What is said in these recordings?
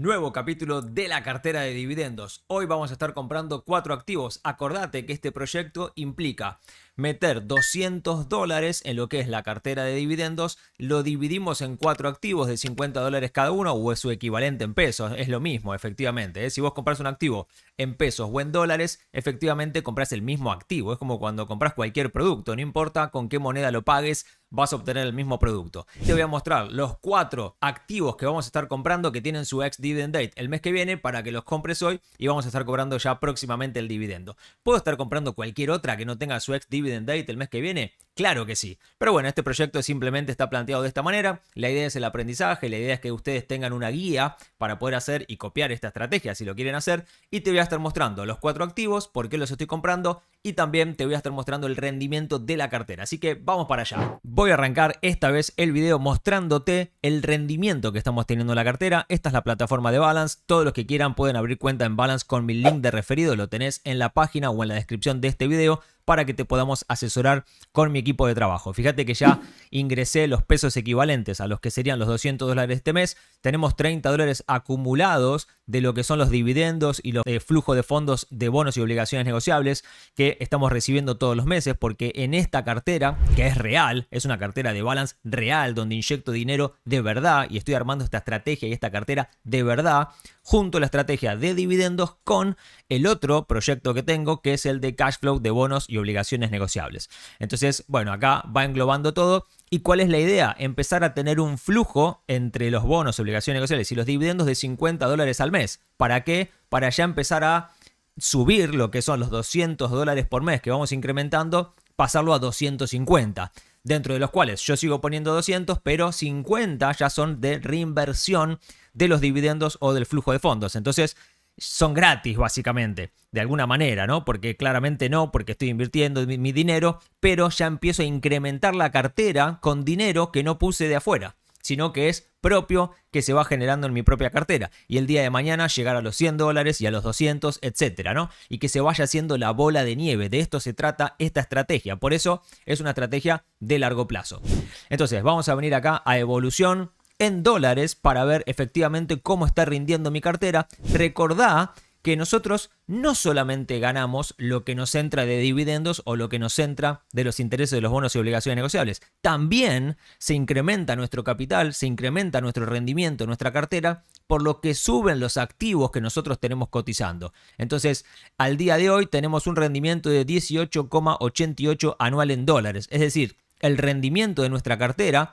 Nuevo capítulo de la cartera de dividendos. Hoy vamos a estar comprando cuatro activos. Acordate que este proyecto implica meter 200 dólares en lo que es la cartera de dividendos, lo dividimos en cuatro activos de 50 dólares cada uno o es su equivalente en pesos, es lo mismo efectivamente. ¿eh? Si vos compras un activo en pesos o en dólares, efectivamente compras el mismo activo. Es como cuando compras cualquier producto, no importa con qué moneda lo pagues, vas a obtener el mismo producto. Te voy a mostrar los cuatro activos que vamos a estar comprando que tienen su ex dividend date el mes que viene para que los compres hoy y vamos a estar cobrando ya próximamente el dividendo. Puedo estar comprando cualquier otra que no tenga su ex dividend Dividend Date el mes que viene, Claro que sí. Pero bueno, este proyecto simplemente está planteado de esta manera. La idea es el aprendizaje, la idea es que ustedes tengan una guía para poder hacer y copiar esta estrategia si lo quieren hacer. Y te voy a estar mostrando los cuatro activos, por qué los estoy comprando y también te voy a estar mostrando el rendimiento de la cartera. Así que vamos para allá. Voy a arrancar esta vez el video mostrándote el rendimiento que estamos teniendo en la cartera. Esta es la plataforma de Balance. Todos los que quieran pueden abrir cuenta en Balance con mi link de referido. Lo tenés en la página o en la descripción de este video para que te podamos asesorar con mi de trabajo. Fíjate que ya ingresé los pesos equivalentes a los que serían los 200 dólares este mes. Tenemos 30 dólares acumulados de lo que son los dividendos y los eh, flujos de fondos de bonos y obligaciones negociables que estamos recibiendo todos los meses porque en esta cartera, que es real, es una cartera de balance real donde inyecto dinero de verdad y estoy armando esta estrategia y esta cartera de verdad, junto a la estrategia de dividendos con el otro proyecto que tengo que es el de cash flow de bonos y obligaciones negociables. Entonces, bueno, bueno, acá va englobando todo. ¿Y cuál es la idea? Empezar a tener un flujo entre los bonos, obligaciones negociables y los dividendos de 50 dólares al mes. ¿Para qué? Para ya empezar a subir lo que son los 200 dólares por mes que vamos incrementando, pasarlo a 250 dentro de los cuales yo sigo poniendo 200, pero 50 ya son de reinversión de los dividendos o del flujo de fondos. Entonces, son gratis básicamente, de alguna manera, ¿no? Porque claramente no, porque estoy invirtiendo mi, dinero, pero ya empiezo a incrementar la cartera con dinero que no puse de afuera sino que es propio que se va generando en mi propia cartera y el día de mañana llegar a los 100 dólares y a los 200, etcétera, ¿no? Y que se vaya haciendo la bola de nieve, de esto se trata esta estrategia, por eso es una estrategia de largo plazo. Entonces, vamos a venir acá a evolución, en dólares para ver efectivamente cómo está rindiendo mi cartera. Recordá que nosotros no solamente ganamos lo que nos entra de dividendos o lo que nos entra de los intereses de los bonos y obligaciones negociables, también se incrementa nuestro capital, se incrementa nuestro rendimiento, nuestra cartera, por lo que suben los activos que nosotros tenemos cotizando. Entonces, al día de hoy tenemos un rendimiento de 18,88 anual en dólares, es decir, el rendimiento de nuestra cartera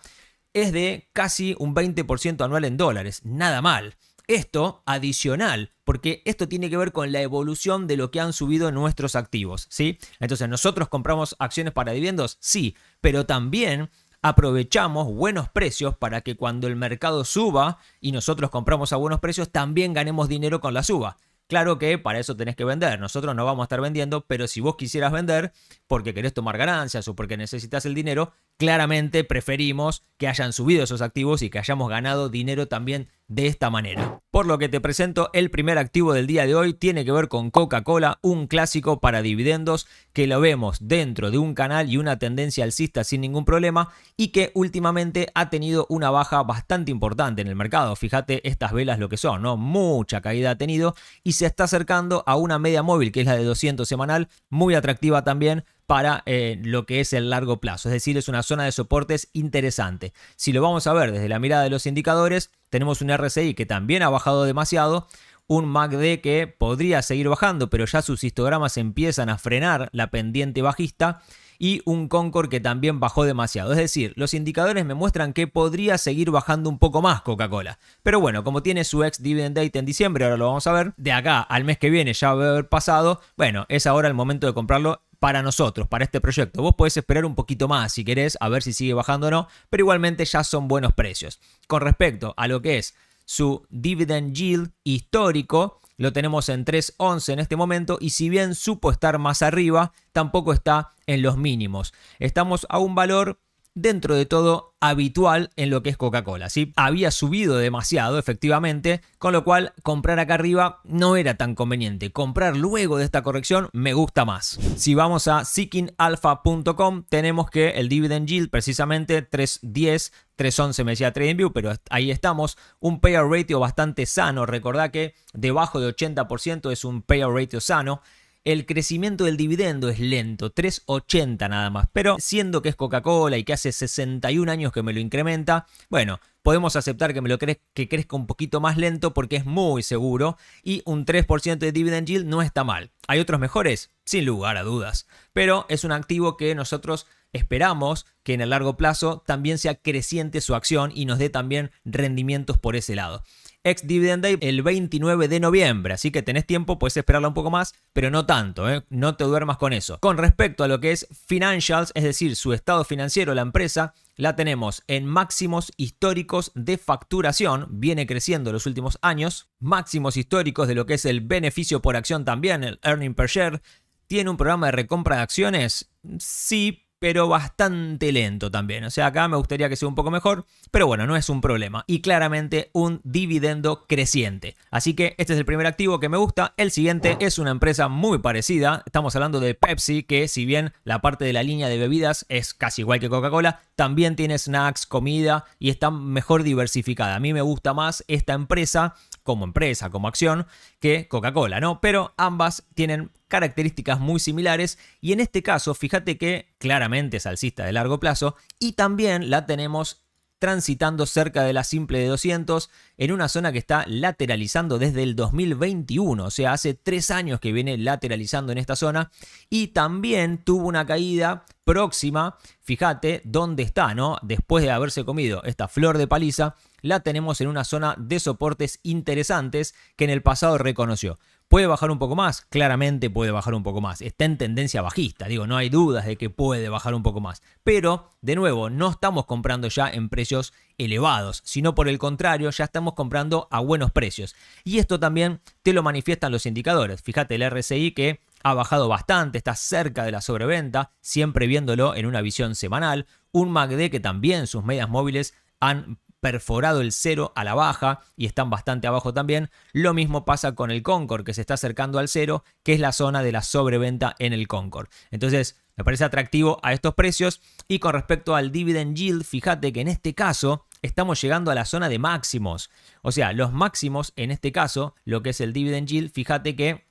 es de casi un 20% anual en dólares, nada mal. Esto adicional, porque esto tiene que ver con la evolución de lo que han subido nuestros activos, ¿sí? Entonces, ¿nosotros compramos acciones para dividendos? Sí, pero también aprovechamos buenos precios para que cuando el mercado suba y nosotros compramos a buenos precios, también ganemos dinero con la suba. Claro que para eso tenés que vender. Nosotros no vamos a estar vendiendo, pero si vos quisieras vender porque querés tomar ganancias o porque necesitas el dinero, claramente preferimos que hayan subido esos activos y que hayamos ganado dinero también de esta manera. Por lo que te presento el primer activo del día de hoy, tiene que ver con Coca-Cola, un clásico para dividendos que lo vemos dentro de un canal y una tendencia alcista sin ningún problema y que últimamente ha tenido una baja bastante importante en el mercado. Fíjate estas velas lo que son, ¿no? Mucha caída ha tenido y se está acercando a una media móvil que es la de 200 semanal, muy atractiva también para eh, lo que es el largo plazo. Es decir, es una zona de soportes interesante. Si lo vamos a ver desde la mirada de los indicadores, tenemos un RSI que también ha bajado demasiado, un MACD que podría seguir bajando, pero ya sus histogramas empiezan a frenar la pendiente bajista. Y un Concord que también bajó demasiado. Es decir, los indicadores me muestran que podría seguir bajando un poco más Coca-Cola. Pero bueno, como tiene su ex dividend date en diciembre, ahora lo vamos a ver. De acá al mes que viene ya va a haber pasado. Bueno, es ahora el momento de comprarlo para nosotros, para este proyecto. Vos podés esperar un poquito más si querés, a ver si sigue bajando o no, pero igualmente ya son buenos precios. Con respecto a lo que es su dividend yield histórico, lo tenemos en 3.11 en este momento y si bien supo estar más arriba, tampoco está en los mínimos. Estamos a un valor dentro de todo habitual en lo que es Coca-Cola. ¿sí? Había subido demasiado, efectivamente, con lo cual comprar acá arriba no era tan conveniente. Comprar luego de esta corrección me gusta más. Si vamos a seekingalpha.com, tenemos que el dividend yield precisamente 310. 3.11 me decía TradingView, pero ahí estamos. Un payout ratio bastante sano. Recordá que debajo de 80% es un payout ratio sano el crecimiento del dividendo es lento, 3,80 nada más. Pero siendo que es Coca-Cola y que hace 61 años que me lo incrementa, bueno, podemos aceptar que me lo que crezca un poquito más lento porque es muy seguro y un 3% de dividend yield no está mal. ¿Hay otros mejores? Sin lugar a dudas. Pero es un activo que nosotros esperamos que en el largo plazo también sea creciente su acción y nos dé también rendimientos por ese lado ex dividend day el 29 de noviembre, así que tenés tiempo, puedes esperarla un poco más, pero no tanto, ¿eh? no te duermas con eso. Con respecto a lo que es financials, es decir, su estado financiero, la empresa, la tenemos en máximos históricos de facturación, viene creciendo en los últimos años, máximos históricos de lo que es el beneficio por acción también, el earning per share, tiene un programa de recompra de acciones, sí, pero bastante lento también. O sea, acá me gustaría que sea un poco mejor pero bueno, no es un problema y claramente un dividendo creciente. Así que este es el primer activo que me gusta, el siguiente es una empresa muy parecida, estamos hablando de Pepsi, que si bien la parte de la línea de bebidas es casi igual que Coca-Cola, también tiene snacks, comida y está mejor diversificada. A mí me gusta más esta empresa como empresa, como acción, que Coca-Cola, ¿no? Pero ambas tienen características muy similares y en este caso, fíjate que claramente es alcista de largo plazo y también la tenemos transitando cerca de la simple de 200 en una zona que está lateralizando desde el 2021, o sea, hace tres años que viene lateralizando en esta zona y también tuvo una caída próxima, fíjate dónde está, ¿no? Después de haberse comido esta flor de paliza, la tenemos en una zona de soportes interesantes que en el pasado reconoció. Puede bajar un poco más, claramente puede bajar un poco más. Está en tendencia bajista, digo, no hay dudas de que puede bajar un poco más. Pero, de nuevo, no estamos comprando ya en precios elevados, sino por el contrario, ya estamos comprando a buenos precios. Y esto también te lo manifiestan los indicadores. Fíjate el RSI que ha bajado bastante, está cerca de la sobreventa, siempre viéndolo en una visión semanal. Un MACD que también sus medias móviles han perforado el cero a la baja y están bastante abajo también. Lo mismo pasa con el Concord, que se está acercando al cero, que es la zona de la sobreventa en el Concord. Entonces, me parece atractivo a estos precios. Y con respecto al dividend yield, fíjate que en este caso estamos llegando a la zona de máximos. O sea, los máximos en este caso, lo que es el dividend yield, fíjate que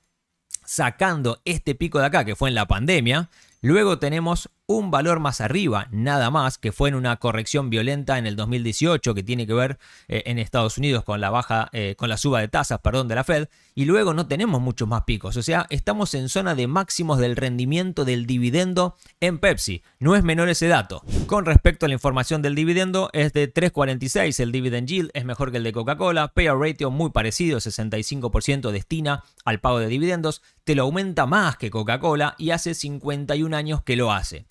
sacando este pico de acá, que fue en la pandemia, luego tenemos un valor más arriba, nada más, que fue en una corrección violenta en el 2018 que tiene que ver eh, en Estados Unidos con la baja, eh, con la suba de tasas, perdón, de la Fed, y luego no tenemos muchos más picos. O sea, estamos en zona de máximos del rendimiento del dividendo en Pepsi. No es menor ese dato. Con respecto a la información del dividendo, es de 3.46 el dividend yield, es mejor que el de Coca-Cola, payout ratio muy parecido, 65% destina al pago de dividendos, te lo aumenta más que Coca-Cola y hace 51 años que lo hace.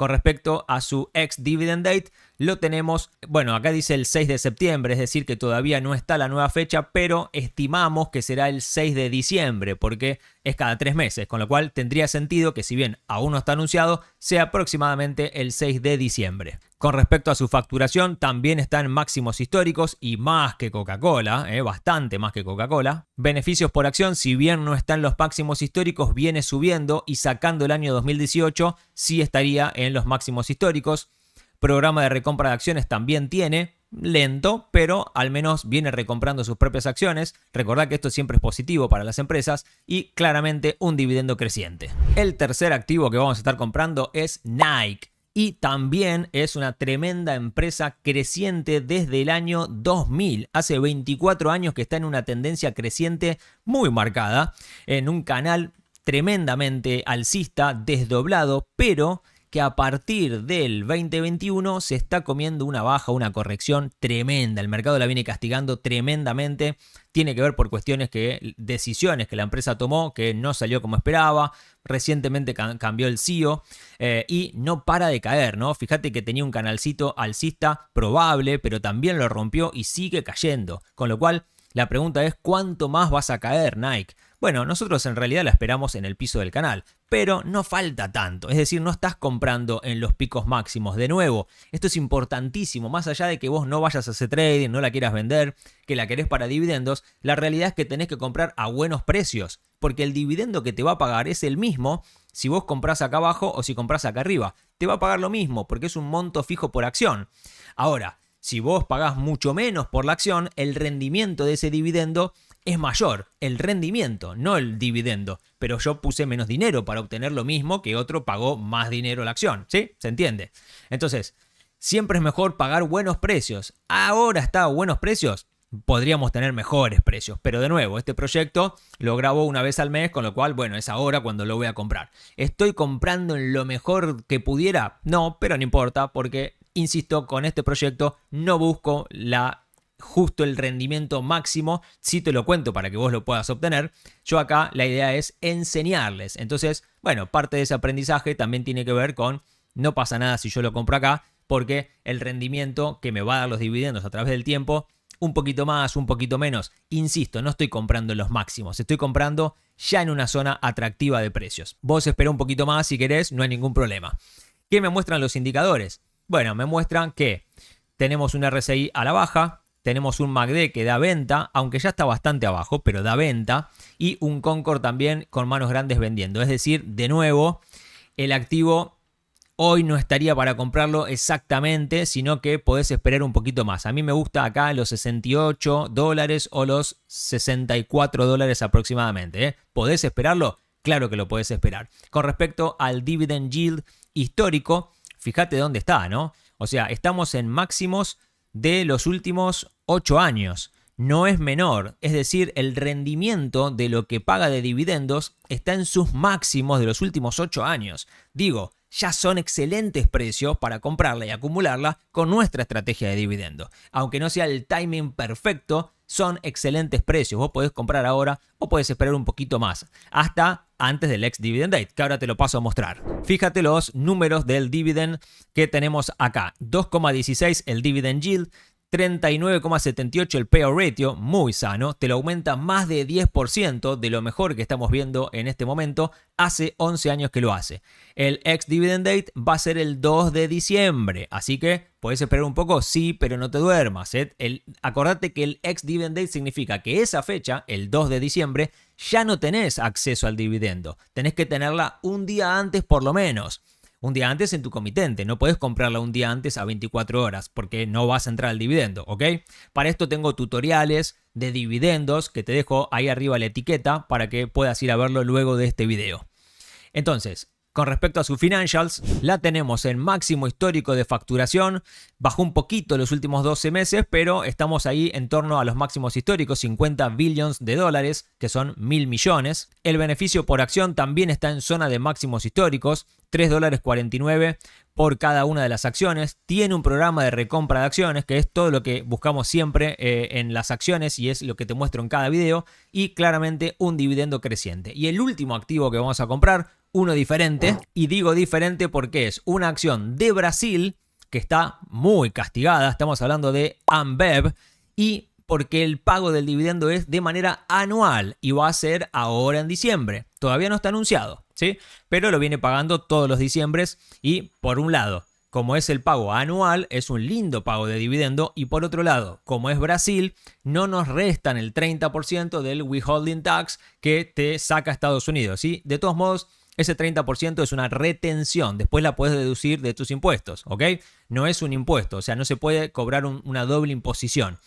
Con respecto a su ex dividend date, lo tenemos, bueno, acá dice el 6 de septiembre, es decir, que todavía no está la nueva fecha, pero estimamos que será el 6 de diciembre, porque es cada tres meses, con lo cual tendría sentido que si bien aún no está anunciado, sea aproximadamente el 6 de diciembre. Con respecto a su facturación, también está en máximos históricos y más que Coca-Cola, eh, bastante más que Coca-Cola. Beneficios por acción, si bien no están los máximos históricos, viene subiendo y sacando el año 2018, sí estaría en en los máximos históricos. Programa de recompra de acciones también tiene, lento, pero al menos viene recomprando sus propias acciones. Recordad que esto siempre es positivo para las empresas y claramente un dividendo creciente. El tercer activo que vamos a estar comprando es Nike. Y también es una tremenda empresa creciente desde el año 2000. Hace 24 años que está en una tendencia creciente muy marcada, en un canal tremendamente alcista, desdoblado, pero que a partir del 2021 se está comiendo una baja, una corrección tremenda. El mercado la viene castigando tremendamente. Tiene que ver por cuestiones que, decisiones que la empresa tomó, que no salió como esperaba. Recientemente cambió el CEO eh, y no para de caer, ¿no? Fíjate que tenía un canalcito alcista probable, pero también lo rompió y sigue cayendo. Con lo cual, la pregunta es, ¿cuánto más vas a caer, Nike? Bueno, nosotros en realidad la esperamos en el piso del canal, pero no falta tanto, es decir, no estás comprando en los picos máximos. De nuevo, esto es importantísimo, más allá de que vos no vayas a ese trading, no la quieras vender, que la querés para dividendos, la realidad es que tenés que comprar a buenos precios, porque el dividendo que te va a pagar es el mismo si vos comprás acá abajo o si comprás acá arriba. Te va a pagar lo mismo, porque es un monto fijo por acción. Ahora, si vos pagás mucho menos por la acción, el rendimiento de ese dividendo es mayor el rendimiento, no el dividendo. Pero yo puse menos dinero para obtener lo mismo que otro pagó más dinero la acción. ¿Sí? ¿Se entiende? Entonces, siempre es mejor pagar buenos precios. Ahora está a buenos precios. Podríamos tener mejores precios, pero de nuevo, este proyecto lo grabo una vez al mes, con lo cual, bueno, es ahora cuando lo voy a comprar. ¿Estoy comprando en lo mejor que pudiera? No, pero no importa, porque, insisto, con este proyecto no busco la justo el rendimiento máximo, si te lo cuento para que vos lo puedas obtener. Yo acá la idea es enseñarles. Entonces, bueno, parte de ese aprendizaje también tiene que ver con no pasa nada si yo lo compro acá, porque el rendimiento que me va a dar los dividendos a través del tiempo, un poquito más, un poquito menos, insisto, no estoy comprando los máximos, estoy comprando ya en una zona atractiva de precios. Vos espera un poquito más si querés, no hay ningún problema. ¿Qué me muestran los indicadores? Bueno, me muestran que tenemos un RSI a la baja, tenemos un MACD que da venta, aunque ya está bastante abajo, pero da venta. Y un Concord también con manos grandes vendiendo. Es decir, de nuevo, el activo hoy no estaría para comprarlo exactamente, sino que podés esperar un poquito más. A mí me gusta acá los 68 dólares o los 64 dólares aproximadamente. ¿eh? ¿Podés esperarlo? Claro que lo podés esperar. Con respecto al dividend yield histórico, fíjate dónde está, ¿no? O sea, estamos en máximos de los últimos 8 años. No es menor, es decir, el rendimiento de lo que paga de dividendos está en sus máximos de los últimos 8 años. Digo, ya son excelentes precios para comprarla y acumularla con nuestra estrategia de dividendo, Aunque no sea el timing perfecto, son excelentes precios. Vos podés comprar ahora o podés esperar un poquito más, hasta antes del ex dividend date, que ahora te lo paso a mostrar. Fíjate los números del dividend que tenemos acá. 2,16 el dividend yield, 39,78 el payout ratio, muy sano, te lo aumenta más de 10% de lo mejor que estamos viendo en este momento, hace 11 años que lo hace. El ex dividend date va a ser el 2 de diciembre, así que puedes esperar un poco, sí, pero no te duermas. ¿eh? acordate que el ex dividend date significa que esa fecha, el 2 de diciembre, ya no tenés acceso al dividendo, tenés que tenerla un día antes por lo menos un día antes en tu comitente. No puedes comprarla un día antes a 24 horas porque no vas a entrar al dividendo, ¿ok? Para esto tengo tutoriales de dividendos que te dejo ahí arriba la etiqueta para que puedas ir a verlo luego de este video. Entonces, con respecto a sus financials, la tenemos en máximo histórico de facturación, bajó un poquito los últimos 12 meses, pero estamos ahí en torno a los máximos históricos, 50 billones de dólares, que son mil millones. El beneficio por acción también está en zona de máximos históricos, 3 dólares 49 por cada una de las acciones. Tiene un programa de recompra de acciones, que es todo lo que buscamos siempre eh, en las acciones y es lo que te muestro en cada video. Y claramente un dividendo creciente. Y el último activo que vamos a comprar, uno diferente. Y digo diferente porque es una acción de Brasil que está muy castigada, estamos hablando de Ambev, y porque el pago del dividendo es de manera anual y va a ser ahora en diciembre. Todavía no está anunciado, ¿sí? Pero lo viene pagando todos los diciembres y por un lado, como es el pago anual, es un lindo pago de dividendo y por otro lado, como es Brasil, no nos restan el 30% del withholding tax que te saca Estados Unidos, ¿sí? De todos modos, ese 30% es una retención. Después la puedes deducir de tus impuestos, ¿ok? No es un impuesto, o sea, no se puede cobrar una doble imposición.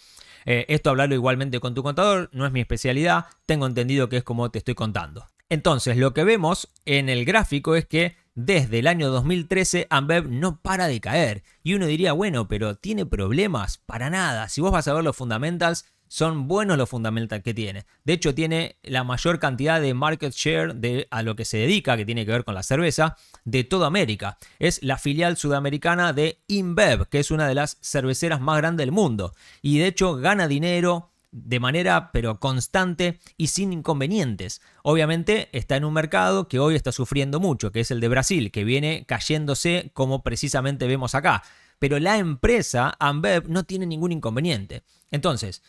Eh, esto hablarlo igualmente con tu contador, no es mi especialidad, tengo entendido que es como te estoy contando. Entonces, lo que vemos en el gráfico es que desde el año 2013 Ambev no para de caer. Y uno diría, bueno, pero ¿tiene problemas? Para nada. Si vos vas a ver los fundamentals, son buenos los fundamentals que tiene. De hecho, tiene la mayor cantidad de market share de, a lo que se dedica, que tiene que ver con la cerveza, de toda América. Es la filial sudamericana de InBev, que es una de las cerveceras más grandes del mundo. Y de hecho gana dinero de manera pero constante y sin inconvenientes. Obviamente está en un mercado que hoy está sufriendo mucho, que es el de Brasil, que viene cayéndose como precisamente vemos acá. Pero la empresa InBev, no tiene ningún inconveniente. Entonces,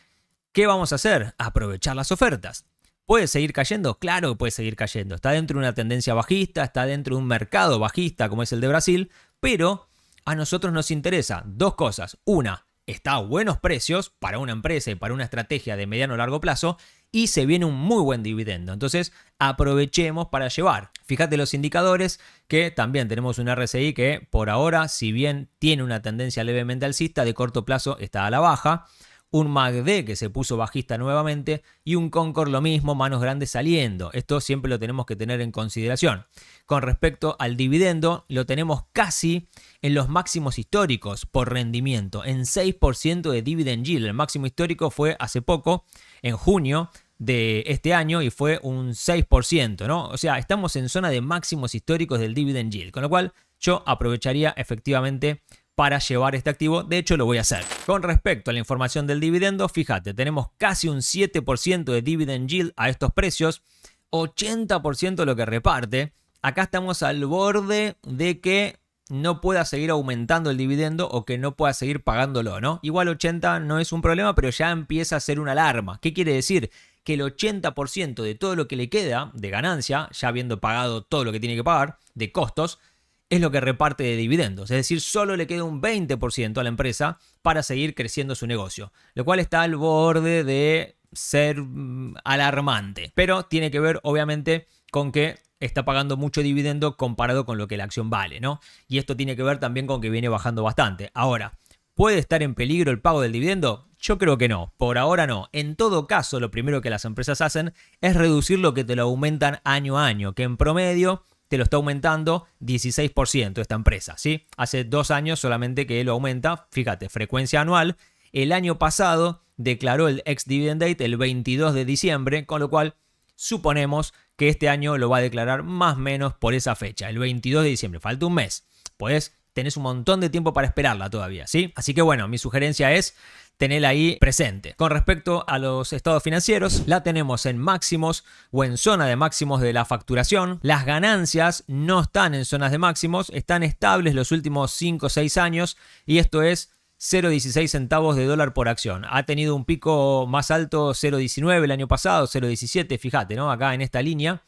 ¿Qué vamos a hacer? Aprovechar las ofertas. ¿Puede seguir cayendo? Claro que puede seguir cayendo. Está dentro de una tendencia bajista, está dentro de un mercado bajista como es el de Brasil, pero a nosotros nos interesa dos cosas. Una, está a buenos precios para una empresa y para una estrategia de mediano o largo plazo y se viene un muy buen dividendo. Entonces, aprovechemos para llevar. Fíjate los indicadores que también tenemos un RSI que por ahora, si bien tiene una tendencia levemente alcista, de corto plazo está a la baja un MACD que se puso bajista nuevamente y un Concord lo mismo, manos grandes saliendo. Esto siempre lo tenemos que tener en consideración. Con respecto al dividendo, lo tenemos casi en los máximos históricos por rendimiento, en 6% de dividend yield. El máximo histórico fue hace poco, en junio, de este año y fue un 6%, ¿no? O sea, estamos en zona de máximos históricos del dividend yield, con lo cual yo aprovecharía efectivamente para llevar este activo. De hecho, lo voy a hacer. Con respecto a la información del dividendo, fíjate, tenemos casi un 7% de dividend yield a estos precios, 80% lo que reparte. Acá estamos al borde de que no pueda seguir aumentando el dividendo o que no pueda seguir pagándolo, ¿no? Igual 80 no es un problema, pero ya empieza a ser una alarma. ¿Qué quiere decir? Que el 80% de todo lo que le queda de ganancia, ya habiendo pagado todo lo que tiene que pagar de costos, es lo que reparte de dividendos, es decir, solo le queda un 20% a la empresa para seguir creciendo su negocio, lo cual está al borde de ser mm, alarmante, pero tiene que ver obviamente con que está pagando mucho dividendo comparado con lo que la acción vale, ¿no? Y esto tiene que ver también con que viene bajando bastante. Ahora, ¿puede estar en peligro el pago del dividendo? Yo creo que no, por ahora no. En todo caso, lo primero que las empresas hacen es reducir lo que te lo aumentan año a año, que en promedio te lo está aumentando 16% esta empresa, ¿sí? Hace dos años solamente que lo aumenta, fíjate, frecuencia anual. El año pasado declaró el ex dividend date el 22 de diciembre, con lo cual suponemos que este año lo va a declarar más o menos por esa fecha, el 22 de diciembre, falta un mes. pues tenés un montón de tiempo para esperarla todavía, ¿sí? Así que bueno, mi sugerencia es tenerla ahí presente. Con respecto a los estados financieros, la tenemos en máximos o en zona de máximos de la facturación. Las ganancias no están en zonas de máximos, están estables los últimos 5 o 6 años y esto es 0,16 centavos de dólar por acción. Ha tenido un pico más alto 0,19 el año pasado, 0,17, fíjate, ¿no? Acá en esta línea.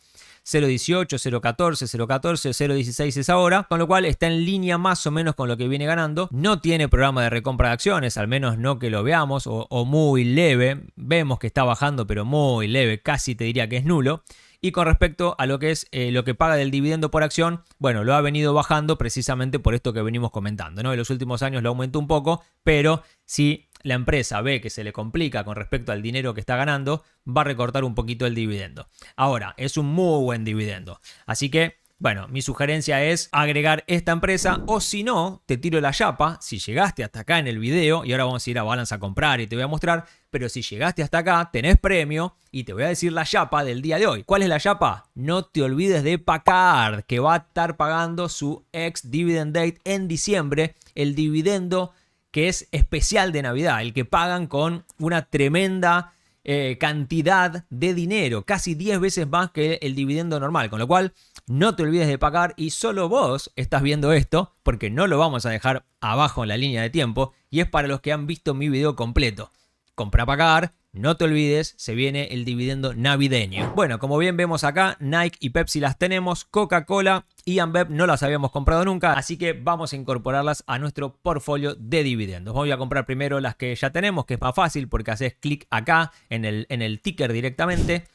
0.18, 0.14, 0.14, 0.16 es ahora, con lo cual está en línea más o menos con lo que viene ganando. No tiene programa de recompra de acciones, al menos no que lo veamos, o, muy leve. Vemos que está bajando, pero muy leve, casi te diría que es nulo. Y con respecto a lo que es eh, lo que paga del dividendo por acción, bueno, lo ha venido bajando precisamente por esto que venimos comentando, ¿no? En los últimos años lo aumentó un poco, pero si la empresa ve que se le complica con respecto al dinero que está ganando, va a recortar un poquito el dividendo. Ahora, es un muy buen dividendo. Así que bueno, mi sugerencia es agregar esta empresa o si no, te tiro la chapa, si llegaste hasta acá en el video y ahora vamos a ir a Balance a comprar y te voy a mostrar, pero si llegaste hasta acá, tenés premio y te voy a decir la chapa del día de hoy. ¿Cuál es la chapa? No te olvides de Packard, que va a estar pagando su ex dividend date en diciembre, el dividendo que es especial de Navidad, el que pagan con una tremenda eh, cantidad de dinero, casi 10 veces más que el dividendo normal, con lo cual no te olvides de pagar y solo vos estás viendo esto, porque no lo vamos a dejar abajo en la línea de tiempo, y es para los que han visto mi video completo. Compra pagar, no te olvides, se viene el dividendo navideño. Bueno, como bien vemos acá, Nike y Pepsi las tenemos, Coca-Cola y Ambev no las habíamos comprado nunca, así que vamos a incorporarlas a nuestro portfolio de dividendos. Voy a comprar primero las que ya tenemos, que es más fácil porque haces clic acá en el, en el ticker directamente,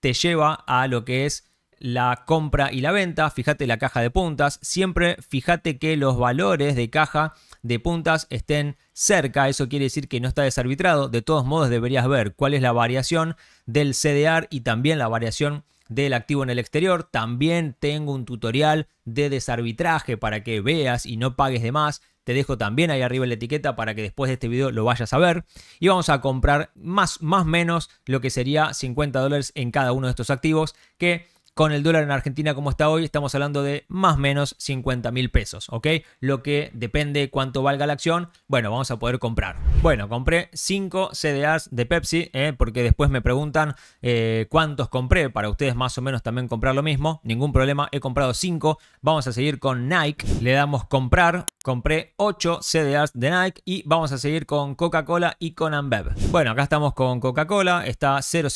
te lleva a lo que es la compra y la venta, fíjate la caja de puntas, siempre fíjate que los valores de caja de puntas estén cerca, eso quiere decir que no está desarbitrado. De todos modos deberías ver cuál es la variación del CDR y también la variación del activo en el exterior. También tengo un tutorial de desarbitraje para que veas y no pagues de más. Te dejo también ahí arriba la etiqueta para que después de este video lo vayas a ver. Y vamos a comprar más más menos lo que sería 50 dólares en cada uno de estos activos que con el dólar en Argentina como está hoy, estamos hablando de más o menos 50 mil pesos, ¿ok? Lo que depende cuánto valga la acción, bueno, vamos a poder comprar. Bueno, compré 5 CDAs de Pepsi, ¿eh? porque después me preguntan eh, cuántos compré, para ustedes más o menos también comprar lo mismo, ningún problema, he comprado 5, vamos a seguir con Nike, le damos comprar, Compré 8 CDRs de Nike y vamos a seguir con Coca-Cola y con Ambev. Bueno, acá estamos con Coca-Cola, está 000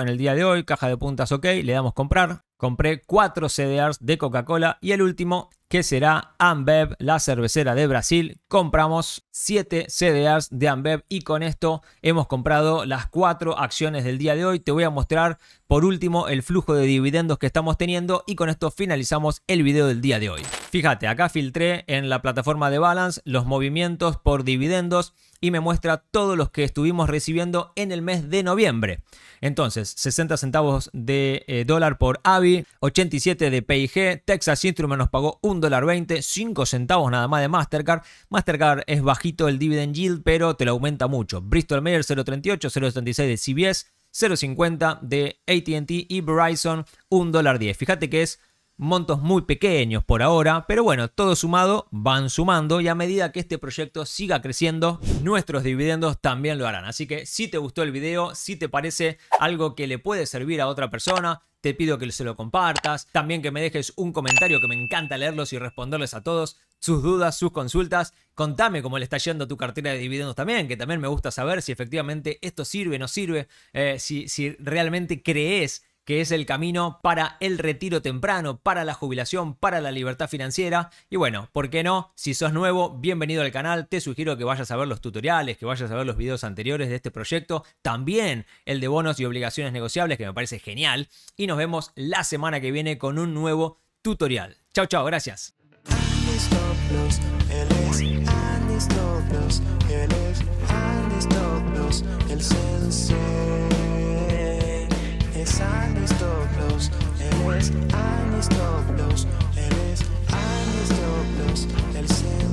en el día de hoy, caja de puntas ok, le damos comprar. Compré 4 CDRs de Coca-Cola y el último que será Ambev, la cervecera de Brasil. Compramos 7 CDAs de Ambev y con esto hemos comprado las 4 acciones del día de hoy. Te voy a mostrar por último el flujo de dividendos que estamos teniendo y con esto finalizamos el video del día de hoy. Fíjate, acá filtré en la plataforma de Balance los movimientos por dividendos y me muestra todos los que estuvimos recibiendo en el mes de noviembre. Entonces, 60 centavos de eh, dólar por AVI, 87 de PIG, Texas Instruments nos pagó un $1.20, dólar 20, 5 centavos nada más de Mastercard. Mastercard es bajito el dividend yield, pero te lo aumenta mucho. Bristol Mayer 0.38, 0.76 de CBS, 0.50 de ATT y Verizon $1.10. dólar Fíjate que es montos muy pequeños por ahora, pero bueno, todo sumado van sumando y a medida que este proyecto siga creciendo, nuestros dividendos también lo harán. Así que si te gustó el video, si te parece algo que le puede servir a otra persona, te pido que se lo compartas, también que me dejes un comentario que me encanta leerlos y responderles a todos, sus dudas, sus consultas, contame cómo le está yendo tu cartera de dividendos también, que también me gusta saber si efectivamente esto sirve o no sirve, eh, si, si realmente crees que es el camino para el retiro temprano, para la jubilación, para la libertad financiera. Y bueno, ¿por qué no? Si sos nuevo, bienvenido al canal. Te sugiero que vayas a ver los tutoriales, que vayas a ver los videos anteriores de este proyecto. También el de bonos y obligaciones negociables, que me parece genial. Y nos vemos la semana que viene con un nuevo tutorial. Chao, chao, gracias. Eres Aristóclos, eres Aristóclos, eres Aristóclos, el Señor.